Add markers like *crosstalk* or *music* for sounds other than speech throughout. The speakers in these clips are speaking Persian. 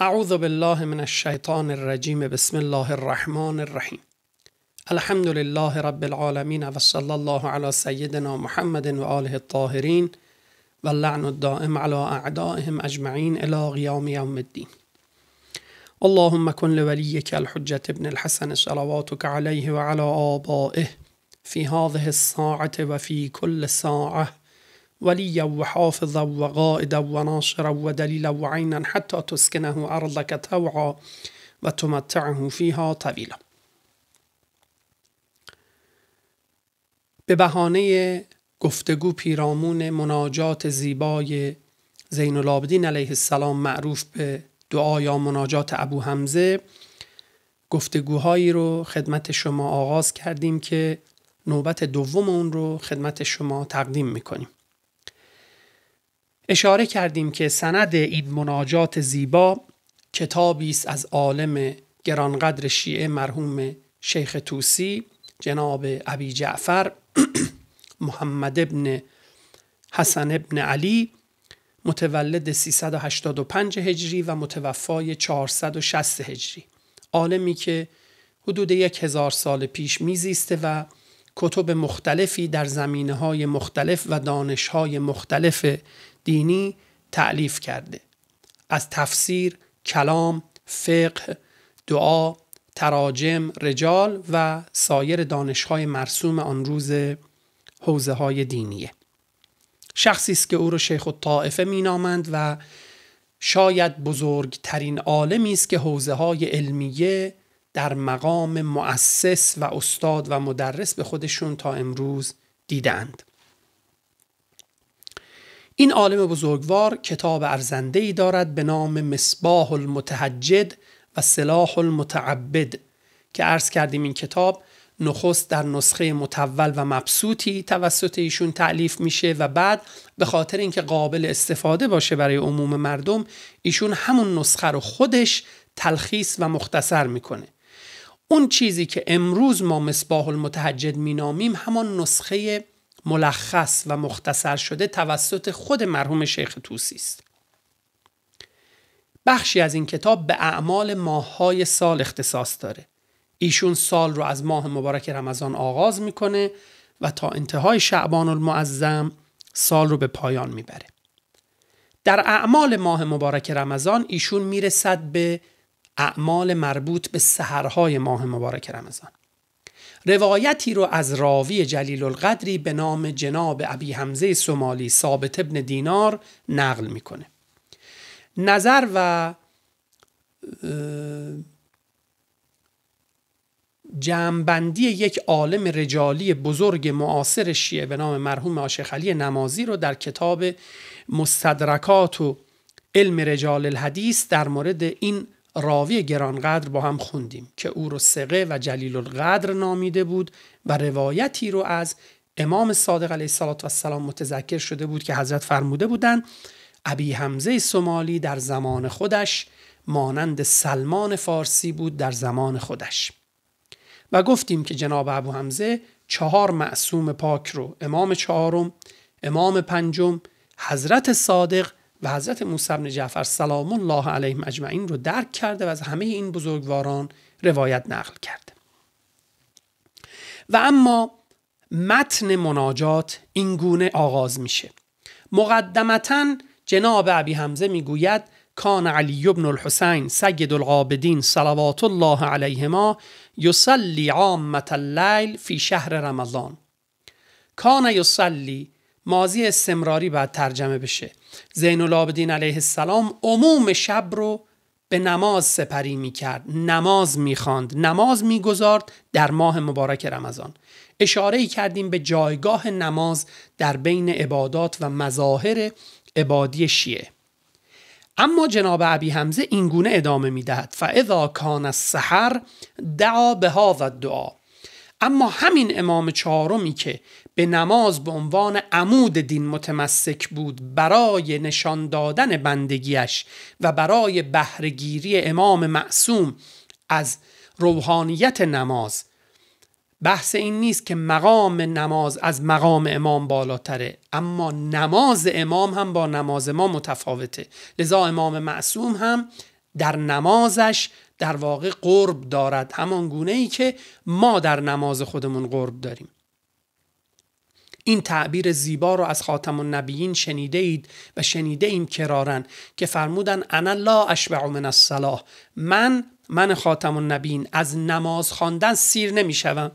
أعوذ بالله من الشيطان الرجيم بسم الله الرحمن الرحيم الحمد لله رب العالمين وصلى الله على سيدنا محمد وآله الطاهرين واللعن الدائم على أعدائهم أجمعين إلى قيام يوم الدين اللهم كن لوليك الحجة ابن الحسن صلواتك عليه وعلى آبائه في هذه الساعة وفي كل ساعة ولی وليا وحافظا و وناصرا ودليلا وعينا حتى تسكنه أرضك و وتمتعه فیها طويلا به بهانه گفتگو پیرامون مناجات زیبای زین العابدین علیه السلام معروف به دعا مناجات ابو حمزه گفتگوهایی رو خدمت شما آغاز کردیم که نوبت دوم اون رو خدمت شما تقدیم میکنیم اشاره کردیم که سند این مناجات زیبا کتابی است از عالم گرانقدر شیعه مرحوم شیخ توسی جناب ابی جعفر *clears throat* محمد ابن حسن ابن علی متولد 385 هجری و متوفای 460 هجری عالمی که حدود یک هزار سال پیش میزیسته و کتب مختلفی در زمینه های مختلف و دانش های مختلف دینی تعلیف کرده از تفسیر، کلام، فقه، دعا، تراجم، رجال و سایر دانشهای مرسوم آن روز حوزه های دینیه شخصی است که او را شیخ الطائفه مینامند و شاید بزرگترین عالمی است که حوزه های علمیه در مقام مؤسس و استاد و مدرس به خودشون تا امروز دیدند این عالم بزرگوار کتاب ارزنده ای دارد به نام مصباح المتحجد و سلاح المتعبد که عرض کردیم این کتاب نخست در نسخه متول و مبسوطی توسط ایشون تعلیف میشه و بعد به خاطر اینکه قابل استفاده باشه برای عموم مردم ایشون همون نسخه رو خودش تلخیص و مختصر میکنه اون چیزی که امروز ما مصباح المتحجد مینامیم همان نسخه ملخص و مختصر شده توسط خود مرحوم شیخ توسی است بخشی از این کتاب به اعمال ماههای سال اختصاص داره ایشون سال رو از ماه مبارک رمضان آغاز میکنه و تا انتهای شعبان المعظم سال رو به پایان میبره در اعمال ماه مبارک رمضان ایشون میرسد به اعمال مربوط به سحرهای ماه مبارک رمضان روایتی رو از راوی جلیل القدری به نام جناب ابی حمزه سومالی ثابت ابن دینار نقل میکنه نظر و جمعبندی یک عالم رجالی بزرگ معاصر شیعه به نام مرحوم آشخ علی نمازی رو در کتاب مستدرکات و علم رجال الحدیث در مورد این راوی گرانقدر با هم خوندیم که او رو سقه و جلیل القدر نامیده بود و روایتی رو از امام صادق علیه السلام متذکر شده بود که حضرت فرموده بودند ابی حمزه سومالی در زمان خودش مانند سلمان فارسی بود در زمان خودش و گفتیم که جناب ابو حمزه چهار معصوم پاک رو امام چهارم امام پنجم حضرت صادق و حضرت موسی بن جعفر سلام الله علیهم اجمعین رو درک کرده و از همه این بزرگواران روایت نقل کرده و اما متن مناجات این گونه آغاز میشه مقدمتا جناب ابی حمزه میگوید کان علی ابن الحسین سید العابدین صلوات الله علیهما یصلی عامة اللیل فی شهر رمضان کان یصلی ماضی استمراری باید ترجمه بشه زین العابدین علیه السلام عموم شب رو به نماز سپری کرد نماز خاند نماز میگذارد در ماه مبارک رمضان اشاره کردیم به جایگاه نماز در بین عبادات و مظاهر عبادی شیعه اما جناب ابی حمزه اینگونه ادامه میدهد فاذا کان السحر دعا ها و دعا اما همین امام چهارمی که به نماز به عنوان عمود دین متمسک بود برای نشان دادن بندگیش و برای بهرهگیری امام معصوم از روحانیت نماز بحث این نیست که مقام نماز از مقام امام بالاتره اما نماز امام هم با نماز ما متفاوته لذا امام معصوم هم در نمازش در واقع قرب دارد همان گونه ای که ما در نماز خودمون قرب داریم این تعبیر زیبا رو از خاتم النبیین شنیده اید و شنیده ایم کرارن که فرمودن انا لا اشبع من الصلاه من من خاتم النبیین از نماز خواندن سیر نمیشوم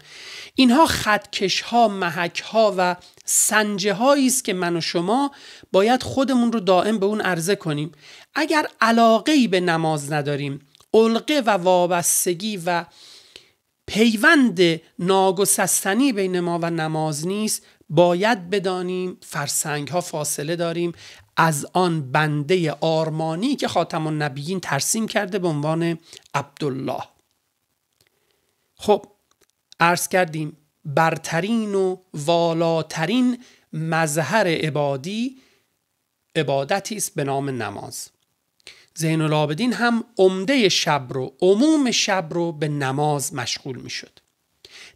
اینها خطکش ها محک ها و سنجه هایی است که من و شما باید خودمون رو دائم به اون عرضه کنیم اگر علاقه ای به نماز نداریم علقه و وابستگی و پیوند ناگسستنی بین ما و نماز نیست باید بدانیم فرسنگ ها فاصله داریم از آن بنده آرمانی که خاتم النبیین ترسیم کرده به عنوان عبدالله خب عرض کردیم برترین و والاترین مظهر عبادی عبادتی است به نام نماز زین العابدین هم عمده شب رو عموم شب رو به نماز مشغول میشد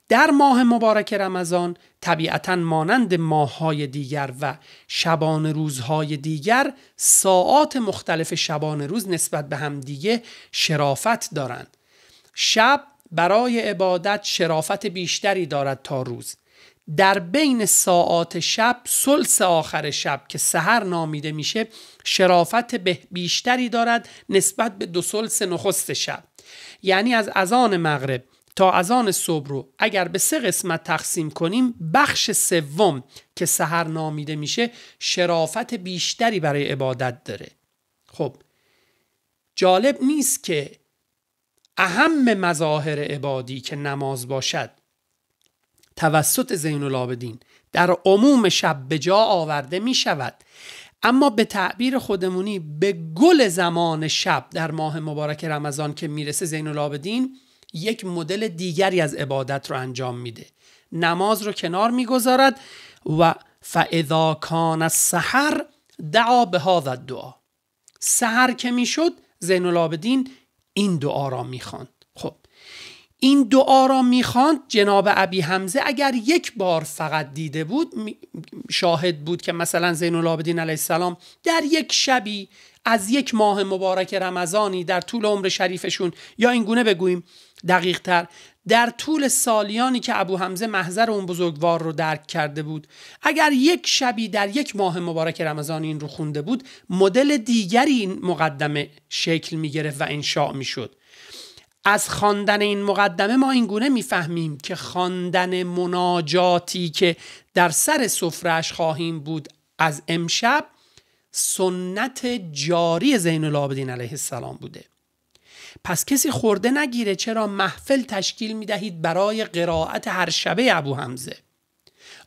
در ماه مبارک رمضان طبیعتا مانند ماههای دیگر و شبان روزهای دیگر ساعات مختلف شبان روز نسبت به همدیگه شرافت دارند شب برای عبادت شرافت بیشتری دارد تا روز در بین ساعات شب سلس آخر شب که سهر نامیده میشه شرافت به بیشتری دارد نسبت به دو سلس نخست شب یعنی از اذان مغرب تا از آن صبح رو اگر به سه قسمت تقسیم کنیم بخش سوم که سهر نامیده میشه شرافت بیشتری برای عبادت داره خب جالب نیست که اهم مظاهر عبادی که نماز باشد توسط زین العابدین در عموم شب به جا آورده می شود اما به تعبیر خودمونی به گل زمان شب در ماه مبارک رمضان که میرسه زین العابدین یک مدل دیگری از عبادت رو انجام میده نماز رو کنار میگذارد و فاذا کان السحر دعا به هذا دعا سحر که میشد زین العابدین این دعا را میخواند خب این دعا را میخواند جناب ابی حمزه اگر یک بار فقط دیده بود شاهد بود که مثلا زین العابدین علیه السلام در یک شبی از یک ماه مبارک رمضانی در طول عمر شریفشون یا اینگونه بگوییم دقیق تر در طول سالیانی که ابو حمزه محضر اون بزرگوار رو درک کرده بود اگر یک شبی در یک ماه مبارک رمضان این رو خونده بود مدل دیگری این مقدمه شکل می گرفت و انشاء می شد از خواندن این مقدمه ما این گونه میفهمیم که خواندن مناجاتی که در سر سفرش خواهیم بود از امشب سنت جاری زین العابدین علیه السلام بوده پس کسی خورده نگیره چرا محفل تشکیل میدهید برای قرائت هر شبه ابو حمزه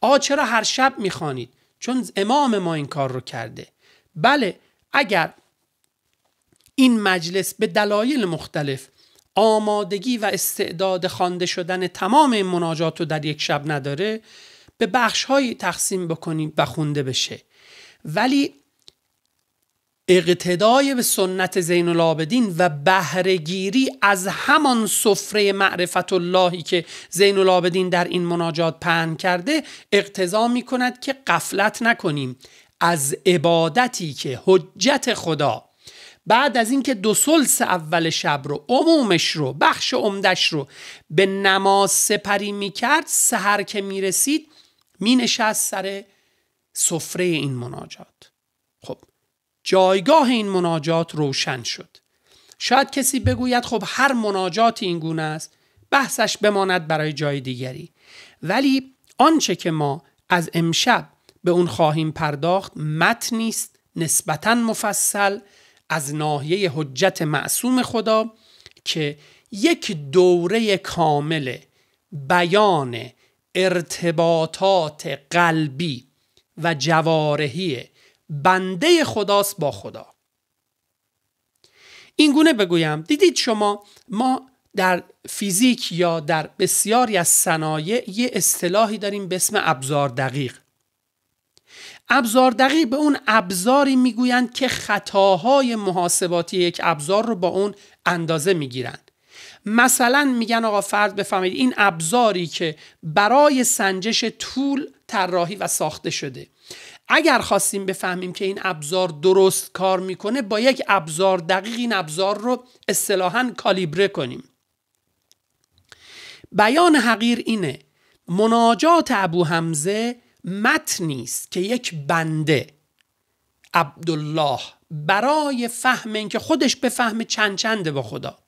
آقا چرا هر شب میخوانید چون امام ما این کار رو کرده بله اگر این مجلس به دلایل مختلف آمادگی و استعداد خوانده شدن تمام این مناجات رو در یک شب نداره به بخش تقسیم بکنیم و خونده بشه ولی اقتدای به سنت زین العابدین و بهرهگیری از همان سفره معرفت اللهی که زین العابدین در این مناجات پهن کرده اقتضا می کند که قفلت نکنیم از عبادتی که حجت خدا بعد از اینکه دو سلس اول شب رو عمومش رو بخش عمدش رو به نماز سپری میکرد سهر که میرسید نشست سر سفره این مناجات خب جایگاه این مناجات روشن شد شاید کسی بگوید خب هر مناجات این گونه است بحثش بماند برای جای دیگری ولی آنچه که ما از امشب به اون خواهیم پرداخت متنی است نسبتا مفصل از ناحیه حجت معصوم خدا که یک دوره کامل بیان ارتباطات قلبی و جوارحی بنده خداست با خدا این گونه بگویم دیدید شما ما در فیزیک یا در بسیاری از صنایع یه اصطلاحی داریم به اسم ابزار دقیق ابزار دقیق به اون ابزاری میگویند که خطاهای محاسباتی یک ابزار رو با اون اندازه میگیرند مثلا میگن آقا فرد بفهمید این ابزاری که برای سنجش طول طراحی و ساخته شده اگر خواستیم بفهمیم که این ابزار درست کار میکنه با یک ابزار دقیق این ابزار رو اصطلاحا کالیبره کنیم بیان حقیر اینه مناجات ابو حمزه متنی است که یک بنده عبدالله برای فهم اینکه خودش بفهمه چند چنده با خدا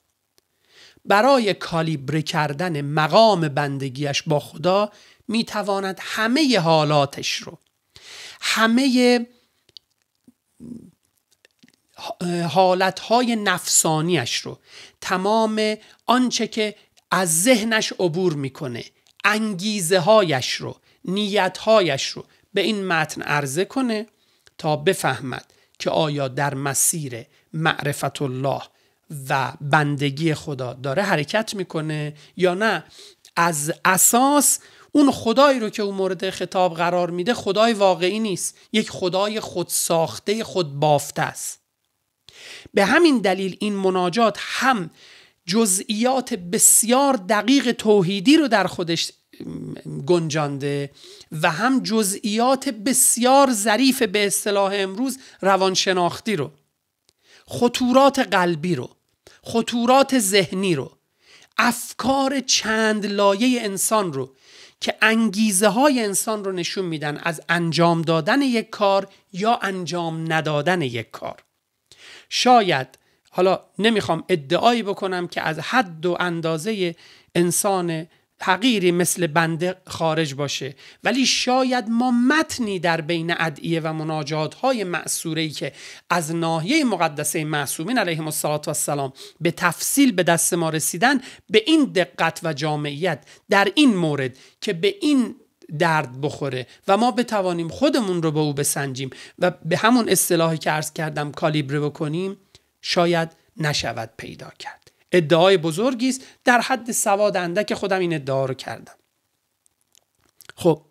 برای کالیبره کردن مقام بندگیش با خدا میتواند همه حالاتش رو همه حالتهای نفسانیش رو تمام آنچه که از ذهنش عبور میکنه انگیزه هایش رو نیت هایش رو به این متن عرضه کنه تا بفهمد که آیا در مسیر معرفت الله و بندگی خدا داره حرکت میکنه یا نه از اساس اون خدایی رو که اون مورد خطاب قرار میده خدای واقعی نیست یک خدای خود بافته است به همین دلیل این مناجات هم جزئیات بسیار دقیق توحیدی رو در خودش گنجانده و هم جزئیات بسیار ظریف به اصطلاح امروز روانشناختی رو خطورات قلبی رو خطورات ذهنی رو افکار چند لایه انسان رو که انگیزه های انسان رو نشون میدن از انجام دادن یک کار یا انجام ندادن یک کار شاید حالا نمیخوام ادعایی بکنم که از حد و اندازه انسان تغییری مثل بنده خارج باشه ولی شاید ما متنی در بین ادعیه و مناجات های که از ناحیه مقدسه معصومین و السلام به تفصیل به دست ما رسیدن به این دقت و جامعیت در این مورد که به این درد بخوره و ما بتوانیم خودمون رو به او بسنجیم و به همون اصطلاحی که عرض کردم کالیبره بکنیم شاید نشود پیدا کرد ادعای بزرگی است در حد سواد اندک خودم این ادعا رو کردم خب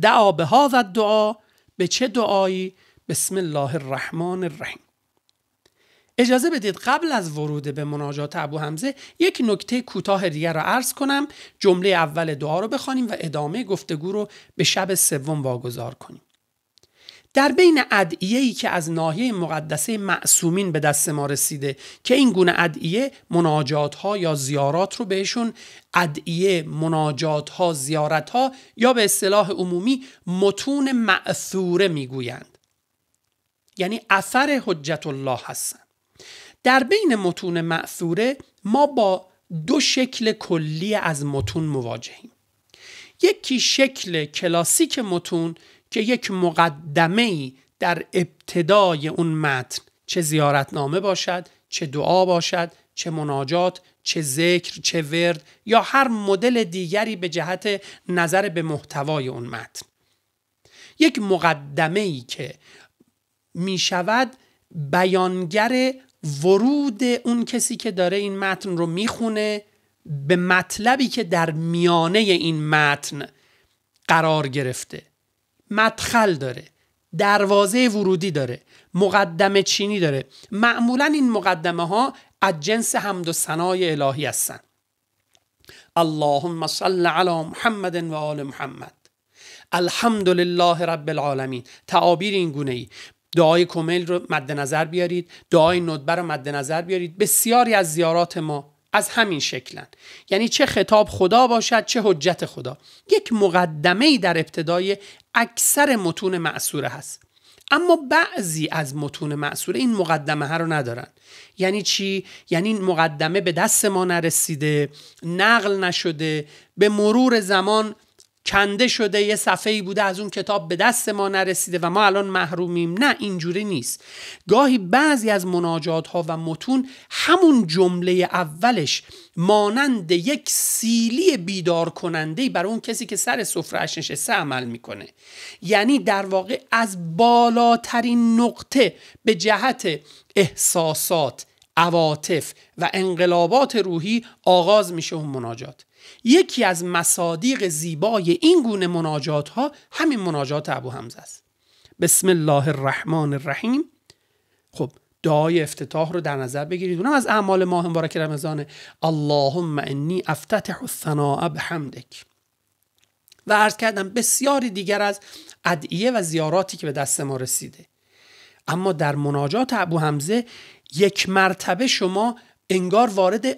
دعا به ها و دعا به چه دعایی بسم الله الرحمن الرحیم اجازه بدید قبل از ورود به مناجات ابو حمزه یک نکته کوتاه دیگر را عرض کنم جمله اول دعا رو بخوانیم و ادامه گفتگو رو به شب سوم واگذار کنیم در بین ای که از ناحیه مقدسه معصومین به دست ما رسیده که این گونه ادعیه مناجات ها یا زیارات رو بهشون ادعیه مناجات ها زیارت ها یا به اصطلاح عمومی متون معثوره میگویند یعنی اثر حجت الله هستند در بین متون معثوره ما با دو شکل کلی از متون مواجهیم یکی شکل کلاسیک متون که یک مقدمه در ابتدای اون متن چه زیارتنامه باشد چه دعا باشد چه مناجات چه ذکر چه ورد یا هر مدل دیگری به جهت نظر به محتوای اون متن یک مقدمه ای که می شود بیانگر ورود اون کسی که داره این متن رو میخونه به مطلبی که در میانه این متن قرار گرفته مدخل داره دروازه ورودی داره مقدمه چینی داره معمولا این مقدمه ها از جنس حمد و ثنای الهی هستن اللهم صل علی محمد و آل محمد الحمد لله رب العالمین تعابیر این گونه ای دعای کمیل رو مد نظر بیارید دعای ندبر رو مد نظر بیارید بسیاری از زیارات ما از همین شکلن یعنی چه خطاب خدا باشد چه حجت خدا یک مقدمه ای در ابتدای اکثر متون معصوره هست اما بعضی از متون معصوره این مقدمه ها رو ندارن یعنی چی یعنی این مقدمه به دست ما نرسیده نقل نشده به مرور زمان کنده شده یه صفحه بوده از اون کتاب به دست ما نرسیده و ما الان محرومیم نه اینجوری نیست گاهی بعضی از مناجات ها و متون همون جمله اولش مانند یک سیلی بیدار کننده برای اون کسی که سر سفرهش نشسته عمل میکنه یعنی در واقع از بالاترین نقطه به جهت احساسات عواطف و انقلابات روحی آغاز میشه اون مناجات یکی از مصادیق زیبای این گونه مناجات ها همین مناجات ابو حمزه است بسم الله الرحمن الرحیم خب دعای افتتاح رو در نظر بگیرید اونم از اعمال ماه مبارک رمضان اللهم انی افتتح الثناء بحمدک و عرض کردم بسیاری دیگر از ادعیه و زیاراتی که به دست ما رسیده اما در مناجات ابو حمزه یک مرتبه شما انگار وارد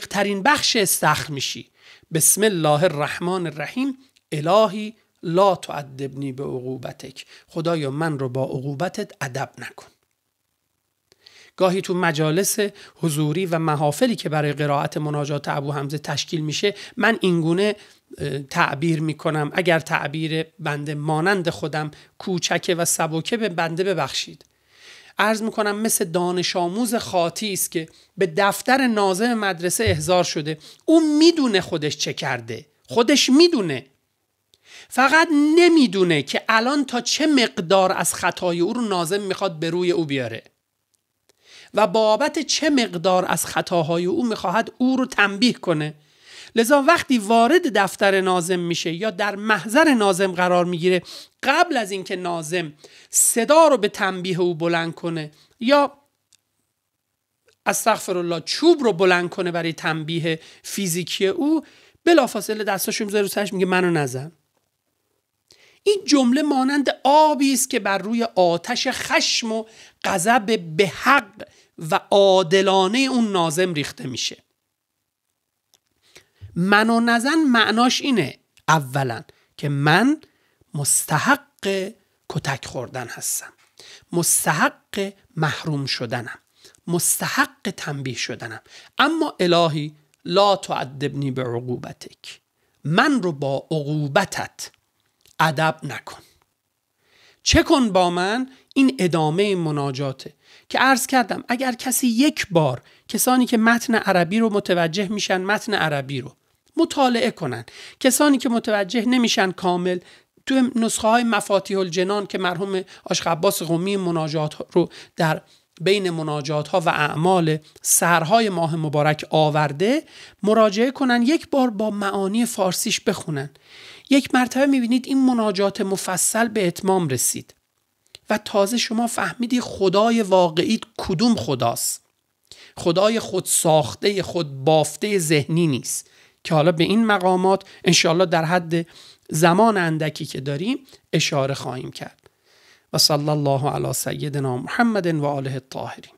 ترین بخش استخر میشی بسم الله الرحمن الرحیم الهی لا تعدبنی به عقوبتک خدایا من رو با عقوبتت ادب نکن گاهی تو مجالس حضوری و محافلی که برای قرائت مناجات ابو حمزه تشکیل میشه من اینگونه تعبیر میکنم اگر تعبیر بنده مانند خودم کوچکه و سبکه به بنده ببخشید ارز میکنم مثل دانش آموز خاطی است که به دفتر ناظم مدرسه احضار شده او میدونه خودش چه کرده خودش میدونه فقط نمیدونه که الان تا چه مقدار از خطای او رو ناظم میخواد به روی او بیاره و بابت چه مقدار از خطاهای او میخواهد او رو تنبیه کنه لذا وقتی وارد دفتر نازم میشه یا در محضر نازم قرار میگیره قبل از اینکه نازم صدا رو به تنبیه او بلند کنه یا استغفر الله چوب رو بلند کنه برای تنبیه فیزیکی او بلافاصله دستاشو میذاره رو سرش میگه منو نزن این جمله مانند آبی است که بر روی آتش خشم و غضب به حق و عادلانه اون نازم ریخته میشه منو نزن معناش اینه اولا که من مستحق کتک خوردن هستم مستحق محروم شدنم مستحق تنبیه شدنم اما الهی لا تعدبنی به عقوبتک من رو با عقوبتت ادب نکن چه کن با من این ادامه مناجاته که عرض کردم اگر کسی یک بار کسانی که متن عربی رو متوجه میشن متن عربی رو مطالعه کنن کسانی که متوجه نمیشن کامل تو نسخه های مفاتیح الجنان که مرحوم آشق عباس قومی مناجات رو در بین مناجات ها و اعمال سرهای ماه مبارک آورده مراجعه کنن یک بار با معانی فارسیش بخونن یک مرتبه میبینید این مناجات مفصل به اتمام رسید و تازه شما فهمیدی خدای واقعی کدوم خداست خدای خود ساخته خود بافته ذهنی نیست که حالا به این مقامات انشاءالله در حد زمان اندکی که داریم اشاره خواهیم کرد و صلی الله علی سیدنا محمد و آله الطاهرین